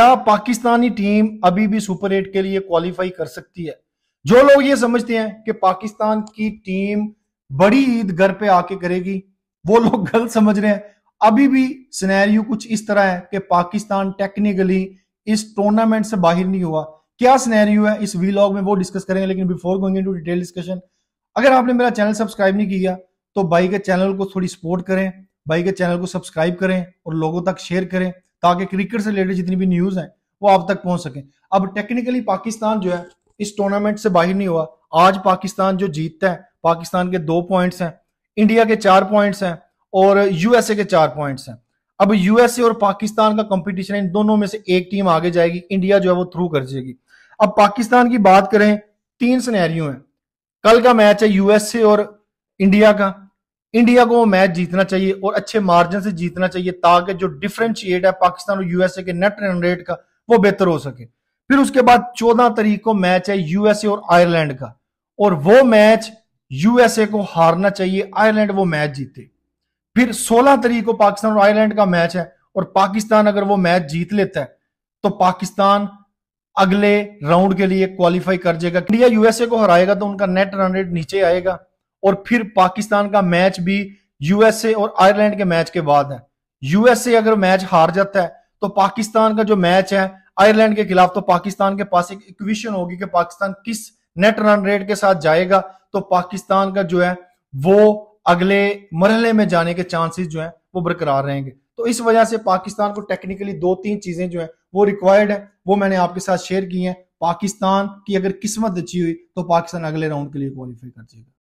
क्या पाकिस्तानी टीम अभी भी सुपर एट के लिए क्वालिफाई कर सकती है जो लोग ये समझते हैं कि पाकिस्तान की टीम बड़ी ईद घर पे आके करेगी वो लोग गलत समझ रहे हैं अभी भी सिनेरियो कुछ इस तरह है कि पाकिस्तान टेक्निकली इस टूर्नामेंट से बाहर नहीं हुआ क्या सिनेरियो है इस वीलॉग में वो डिस्कस करेंगे लेकिन before going into detail discussion अगर आपने मेरा चैनल सब्सक्राइब नहीं किया तो भाई के चैनल को थोड़ी सपोर्ट करें भाई के चैनल को सब्सक्राइब करें और लोगों तक शेयर करें ताकि क्रिकेट से रिलेटेड जितनी भी न्यूज है वो आप तक पहुंच सके अब टेक्निकली पाकिस्तान जो है इस टूर्नामेंट से बाहर नहीं हुआ आज पाकिस्तान जो जीतता है पाकिस्तान के दो पॉइंट्स हैं इंडिया के चार पॉइंट्स हैं और यूएसए के चार पॉइंट्स हैं अब यूएसए और पाकिस्तान का कंपटीशन इन दोनों में से एक टीम आगे जाएगी इंडिया जो है वो थ्रू कर जाएगी अब पाकिस्तान की बात करें तीन सिनेरियो है कल का मैच है यूएसए और इंडिया का इंडिया को वो मैच जीतना चाहिए और अच्छे मार्जिन से जीतना चाहिए ताकि जो डिफ्रेंशिएट है पाकिस्तान और यूएसए के नेट रन रेट का वो बेहतर हो सके फिर उसके बाद चौदह तारीख को मैच है यूएसए और आयरलैंड का और वो मैच यूएसए को हारना चाहिए आयरलैंड वो मैच जीते फिर सोलह तारीख को पाकिस्तान और आयरलैंड का मैच है और पाकिस्तान अगर वो मैच जीत लेता है तो पाकिस्तान अगले राउंड के लिए क्वालिफाई कर जाएगा इंडिया यूएसए को हराएगा तो उनका नेट रन रेट नीचे आएगा और फिर पाकिस्तान का मैच भी यूएसए और आयरलैंड के मैच के बाद है यूएसए अगर मैच हार जाता है तो पाकिस्तान का जो मैच है आयरलैंड के खिलाफ तो पाकिस्तान के पास एक इक्विशन होगी कि पाकिस्तान किस नेट रन रेट के साथ जाएगा तो पाकिस्तान का जो है वो अगले मरहले में जाने के चांसेस जो है वो बरकरार रहेंगे तो इस वजह से पाकिस्तान को टेक्निकली दो तीन चीजें जो है वो रिक्वायर्ड है वो मैंने आपके साथ शेयर की है पाकिस्तान की अगर किस्मत अच्छी हुई तो पाकिस्तान अगले राउंड के लिए क्वालिफाई कर जाएगा